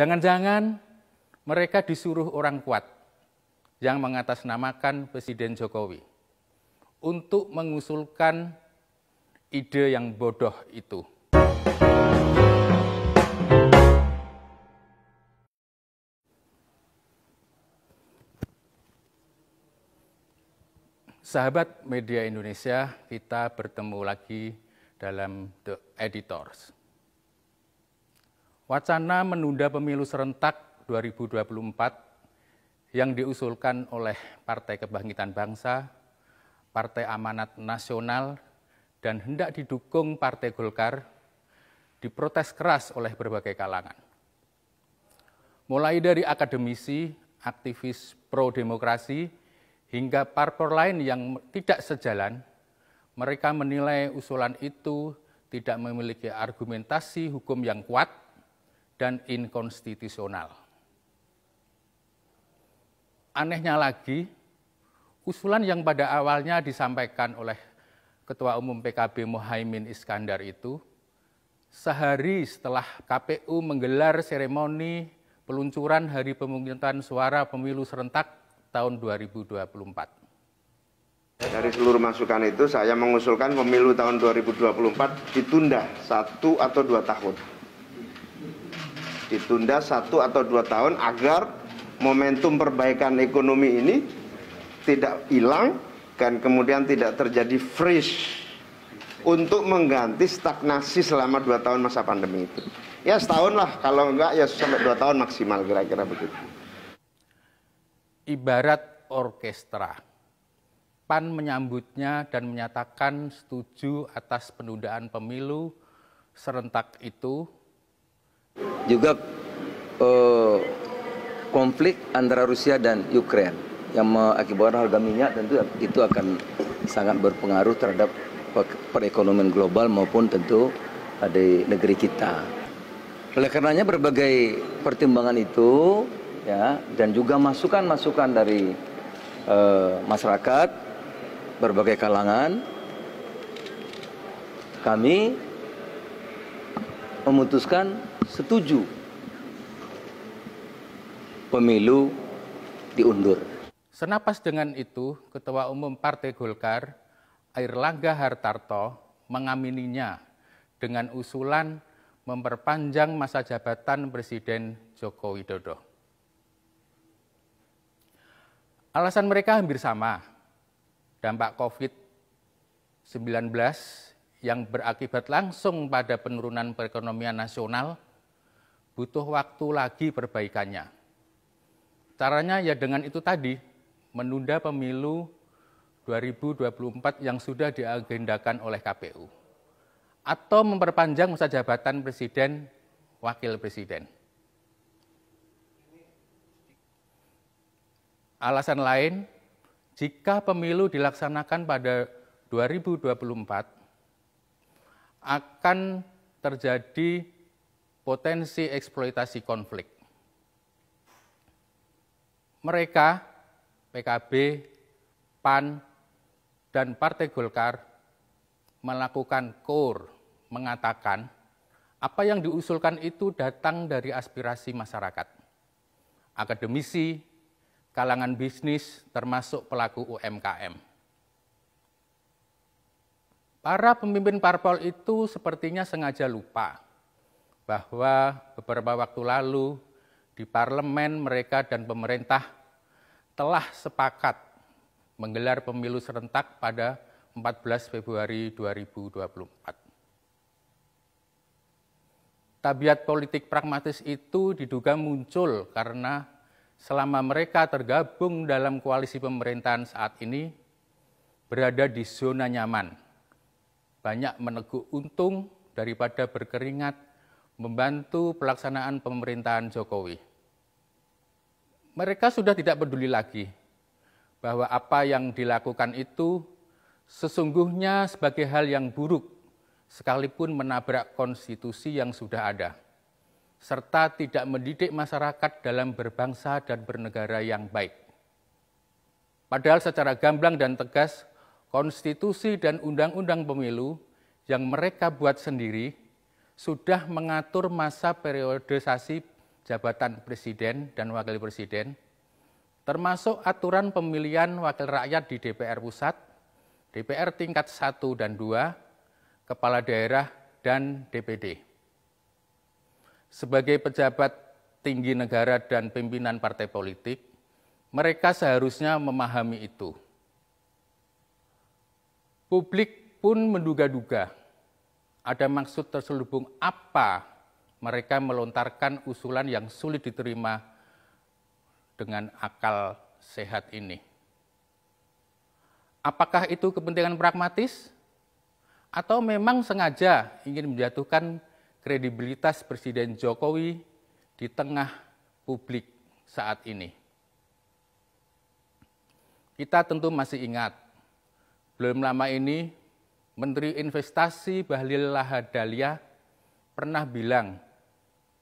Jangan-jangan mereka disuruh orang kuat yang mengatasnamakan Presiden Jokowi untuk mengusulkan ide yang bodoh itu. Sahabat media Indonesia, kita bertemu lagi dalam The Editors. Wacana menunda pemilu serentak 2024 yang diusulkan oleh Partai Kebangkitan Bangsa, Partai Amanat Nasional, dan hendak didukung Partai Golkar diprotes keras oleh berbagai kalangan. Mulai dari akademisi, aktivis pro-demokrasi, hingga parpor lain yang tidak sejalan, mereka menilai usulan itu tidak memiliki argumentasi hukum yang kuat, dan inkonstitusional. Anehnya lagi, usulan yang pada awalnya disampaikan oleh Ketua Umum PKB Mohaimin Iskandar itu sehari setelah KPU menggelar seremoni peluncuran Hari Pemungutan Suara Pemilu Serentak tahun 2024. Dari seluruh masukan itu saya mengusulkan pemilu tahun 2024 ditunda satu atau dua tahun ditunda satu atau dua tahun agar momentum perbaikan ekonomi ini tidak hilang dan kemudian tidak terjadi freeze untuk mengganti stagnasi selama dua tahun masa pandemi itu. Ya setahun lah, kalau enggak ya sampai dua tahun maksimal kira-kira begitu. Ibarat orkestra, PAN menyambutnya dan menyatakan setuju atas penundaan pemilu serentak itu juga eh, konflik antara Rusia dan Ukraina yang mengakibatkan harga minyak tentu itu akan sangat berpengaruh terhadap perekonomian global maupun tentu di negeri kita. Oleh karenanya berbagai pertimbangan itu ya dan juga masukan-masukan dari eh, masyarakat berbagai kalangan kami memutuskan setuju pemilu diundur. Senapas dengan itu, Ketua Umum Partai Golkar, Air Langga Hartarto, mengamininya dengan usulan memperpanjang masa jabatan Presiden Joko Widodo. Alasan mereka hampir sama, dampak COVID-19 yang berakibat langsung pada penurunan perekonomian nasional – butuh waktu lagi perbaikannya. Caranya ya dengan itu tadi, menunda pemilu 2024 yang sudah diagendakan oleh KPU. Atau memperpanjang masa jabatan Presiden, Wakil Presiden. Alasan lain, jika pemilu dilaksanakan pada 2024, akan terjadi potensi eksploitasi konflik. Mereka, PKB, PAN, dan Partai Golkar melakukan core, mengatakan apa yang diusulkan itu datang dari aspirasi masyarakat. Akademisi, kalangan bisnis, termasuk pelaku UMKM. Para pemimpin parpol itu sepertinya sengaja lupa bahwa beberapa waktu lalu di parlemen mereka dan pemerintah telah sepakat menggelar pemilu serentak pada 14 Februari 2024. Tabiat politik pragmatis itu diduga muncul karena selama mereka tergabung dalam koalisi pemerintahan saat ini berada di zona nyaman, banyak meneguk untung daripada berkeringat membantu pelaksanaan pemerintahan Jokowi. Mereka sudah tidak peduli lagi bahwa apa yang dilakukan itu sesungguhnya sebagai hal yang buruk, sekalipun menabrak konstitusi yang sudah ada, serta tidak mendidik masyarakat dalam berbangsa dan bernegara yang baik. Padahal secara gamblang dan tegas, konstitusi dan undang-undang pemilu yang mereka buat sendiri sudah mengatur masa periodisasi jabatan presiden dan wakil presiden, termasuk aturan pemilihan wakil rakyat di DPR pusat, DPR tingkat 1 dan 2, kepala daerah dan DPD. Sebagai pejabat tinggi negara dan pimpinan partai politik, mereka seharusnya memahami itu. Publik pun menduga-duga ada maksud terselubung apa mereka melontarkan usulan yang sulit diterima dengan akal sehat ini. Apakah itu kepentingan pragmatis? Atau memang sengaja ingin menjatuhkan kredibilitas Presiden Jokowi di tengah publik saat ini? Kita tentu masih ingat, belum lama ini Menteri Investasi Bahlil Lahadalia pernah bilang,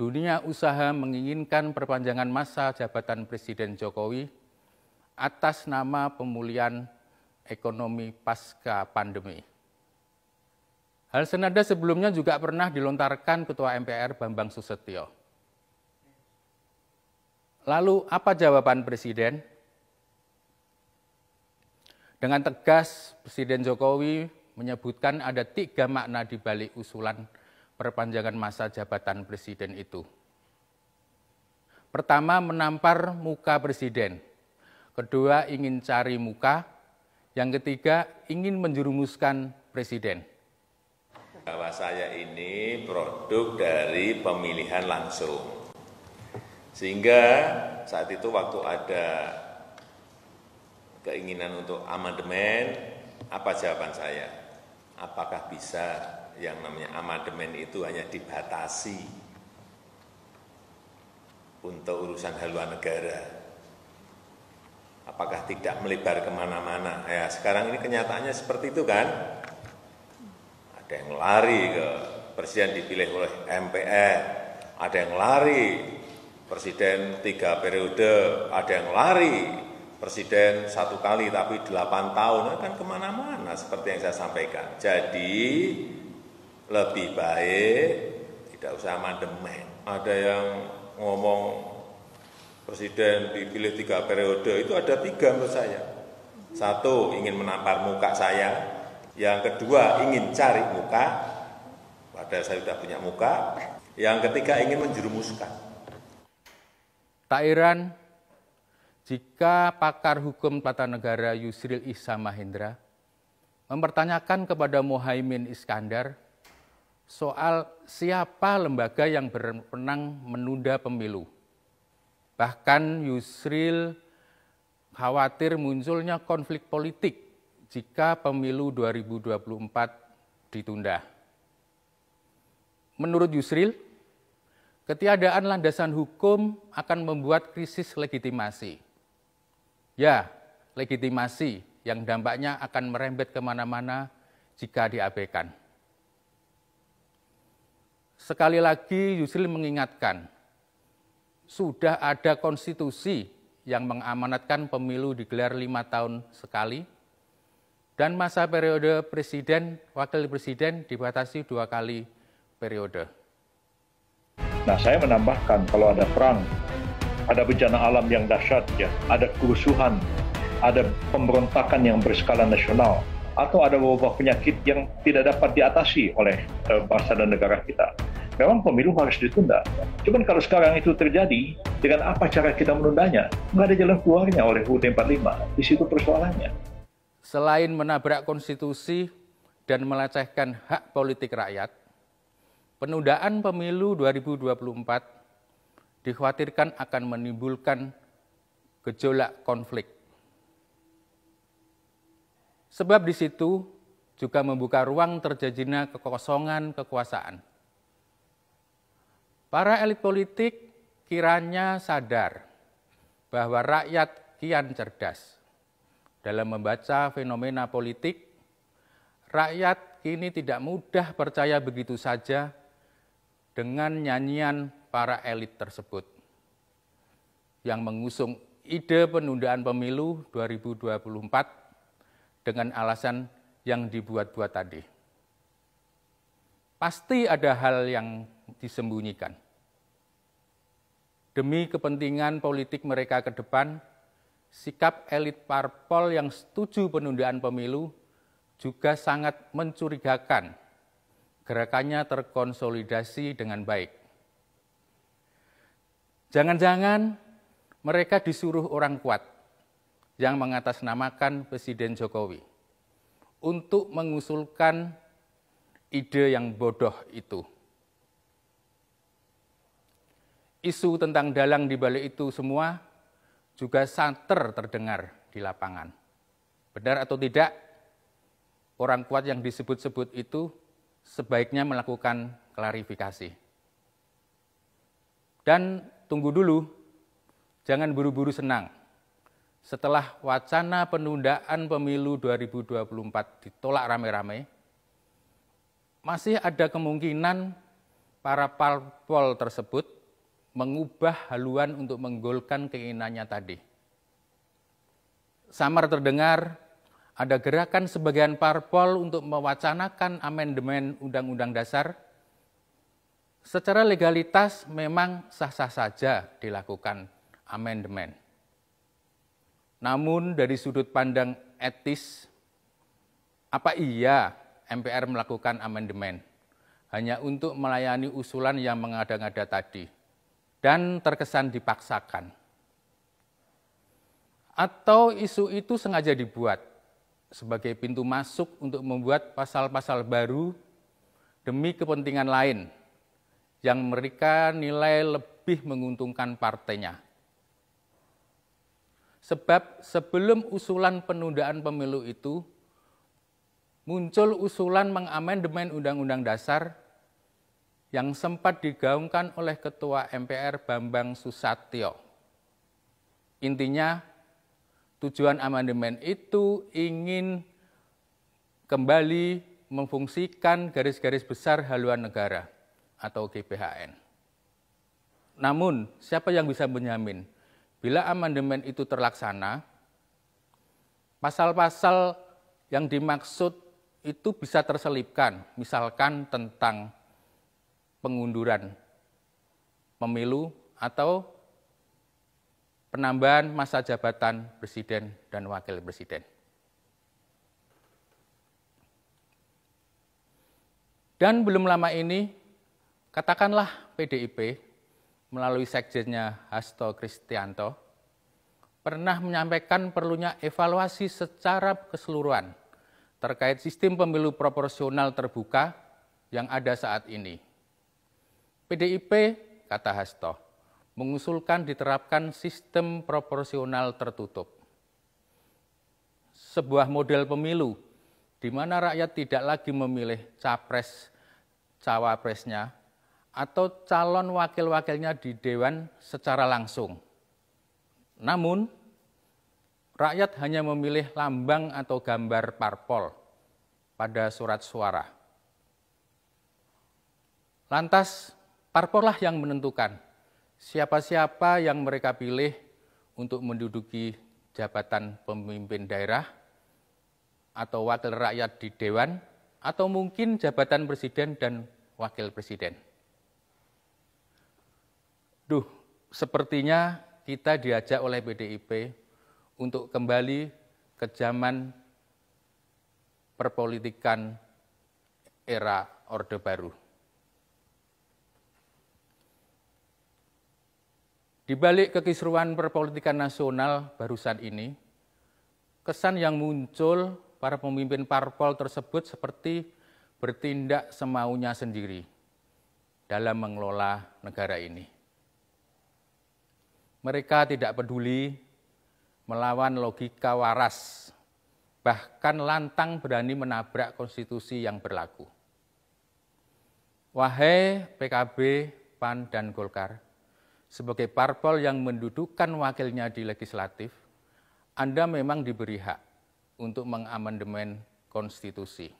dunia usaha menginginkan perpanjangan masa jabatan Presiden Jokowi atas nama pemulihan ekonomi pasca pandemi. Hal senada sebelumnya juga pernah dilontarkan Ketua MPR Bambang Susetio. Lalu apa jawaban Presiden? Dengan tegas Presiden Jokowi menyebutkan ada tiga makna di balik usulan perpanjangan masa jabatan presiden itu. Pertama, menampar muka presiden. Kedua, ingin cari muka. Yang ketiga, ingin menjerumuskan presiden. Bahwa saya ini produk dari pemilihan langsung. Sehingga saat itu waktu ada keinginan untuk amandemen, apa jawaban saya? apakah bisa yang namanya amandemen itu hanya dibatasi untuk urusan haluan negara. Apakah tidak melebar kemana-mana? Ya, sekarang ini kenyataannya seperti itu kan. Ada yang lari ke presiden dipilih oleh MPR, ada yang lari presiden tiga periode, ada yang lari presiden satu kali tapi delapan tahun nah, kan kemana-mana seperti yang saya sampaikan. Jadi lebih baik tidak usah mandemen. Ada yang ngomong presiden dipilih tiga periode itu ada tiga menurut saya. Satu ingin menampar muka saya, yang kedua ingin cari muka, padahal saya sudah punya muka. Yang ketiga ingin menjerumuskan. Tairan jika pakar hukum tata negara Yusril Isa Mahendra mempertanyakan kepada Mohaimin Iskandar soal siapa lembaga yang berwenang menunda pemilu. Bahkan Yusril khawatir munculnya konflik politik jika pemilu 2024 ditunda. Menurut Yusril, ketiadaan landasan hukum akan membuat krisis legitimasi. Ya, legitimasi yang dampaknya akan merembet kemana-mana jika diabaikan. Sekali lagi Yusril mengingatkan, sudah ada konstitusi yang mengamanatkan pemilu digelar lima tahun sekali, dan masa periode presiden, wakil presiden dibatasi dua kali periode. Nah, saya menambahkan kalau ada perang ada bencana alam yang dahsyat, ya. ada kerusuhan, ada pemberontakan yang berskala nasional, atau ada wabah penyakit yang tidak dapat diatasi oleh uh, bangsa dan negara kita. Memang pemilu harus ditunda. Cuman kalau sekarang itu terjadi, dengan apa cara kita menundanya? Nggak ada jalan keluarnya oleh UUD 45. Di situ persoalannya. Selain menabrak konstitusi dan melecehkan hak politik rakyat, penundaan pemilu 2024 dikhawatirkan akan menimbulkan gejolak konflik. Sebab di situ juga membuka ruang terjadinya kekosongan kekuasaan. Para elit politik kiranya sadar bahwa rakyat kian cerdas. Dalam membaca fenomena politik, rakyat kini tidak mudah percaya begitu saja dengan nyanyian para elit tersebut yang mengusung ide penundaan pemilu 2024 dengan alasan yang dibuat-buat tadi. Pasti ada hal yang disembunyikan. Demi kepentingan politik mereka ke depan, sikap elit parpol yang setuju penundaan pemilu juga sangat mencurigakan. Gerakannya terkonsolidasi dengan baik. Jangan-jangan mereka disuruh orang kuat yang mengatasnamakan Presiden Jokowi untuk mengusulkan ide yang bodoh itu. Isu tentang dalang di balik itu semua juga santer terdengar di lapangan. Benar atau tidak, orang kuat yang disebut-sebut itu sebaiknya melakukan klarifikasi. Dan tunggu dulu, jangan buru-buru senang. Setelah wacana penundaan pemilu 2024 ditolak rame-rame, masih ada kemungkinan para parpol tersebut mengubah haluan untuk menggolkan keinginannya tadi. Samar terdengar ada gerakan sebagian parpol untuk mewacanakan amandemen Undang-Undang Dasar secara legalitas memang sah-sah saja dilakukan amandemen. Namun dari sudut pandang etis, apa iya MPR melakukan amandemen hanya untuk melayani usulan yang mengada-ngada tadi dan terkesan dipaksakan? Atau isu itu sengaja dibuat sebagai pintu masuk untuk membuat pasal-pasal baru demi kepentingan lain yang mereka nilai lebih menguntungkan partainya. Sebab sebelum usulan penundaan pemilu itu, muncul usulan mengamandemen Undang-Undang Dasar yang sempat digaungkan oleh Ketua MPR Bambang Susatyo. Intinya, tujuan amandemen itu ingin kembali memfungsikan garis-garis besar haluan negara atau GBHN. Namun, siapa yang bisa menjamin bila amandemen itu terlaksana, pasal-pasal yang dimaksud itu bisa terselipkan, misalkan tentang pengunduran pemilu atau penambahan masa jabatan presiden dan wakil presiden. Dan belum lama ini Katakanlah PDIP melalui sekjennya Hasto Kristianto pernah menyampaikan perlunya evaluasi secara keseluruhan terkait sistem pemilu proporsional terbuka yang ada saat ini. PDIP, kata Hasto, mengusulkan diterapkan sistem proporsional tertutup. Sebuah model pemilu di mana rakyat tidak lagi memilih capres cawapresnya, atau calon wakil-wakilnya di dewan secara langsung. Namun, rakyat hanya memilih lambang atau gambar parpol pada surat suara. Lantas, parpol lah yang menentukan siapa-siapa yang mereka pilih untuk menduduki jabatan pemimpin daerah atau wakil rakyat di dewan atau mungkin jabatan presiden dan wakil presiden duh sepertinya kita diajak oleh PDIP untuk kembali ke zaman perpolitikan era Orde Baru. Di balik kekisruan perpolitikan nasional barusan ini, kesan yang muncul para pemimpin parpol tersebut seperti bertindak semaunya sendiri dalam mengelola negara ini. Mereka tidak peduli melawan logika waras, bahkan lantang berani menabrak konstitusi yang berlaku. Wahai PKB, PAN, dan Golkar, sebagai parpol yang mendudukkan wakilnya di legislatif, Anda memang diberi hak untuk mengamandemen konstitusi.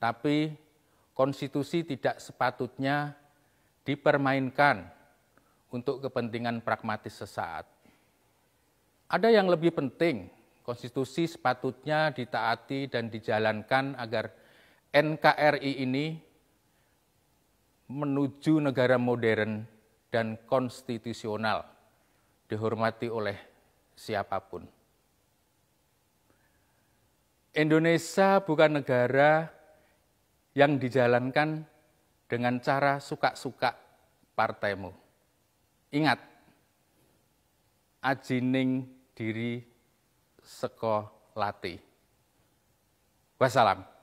Tapi konstitusi tidak sepatutnya dipermainkan untuk kepentingan pragmatis sesaat. Ada yang lebih penting, konstitusi sepatutnya ditaati dan dijalankan agar NKRI ini menuju negara modern dan konstitusional, dihormati oleh siapapun. Indonesia bukan negara yang dijalankan dengan cara suka-suka partaimu. Ingat, ajining diri seko latih. Wassalam.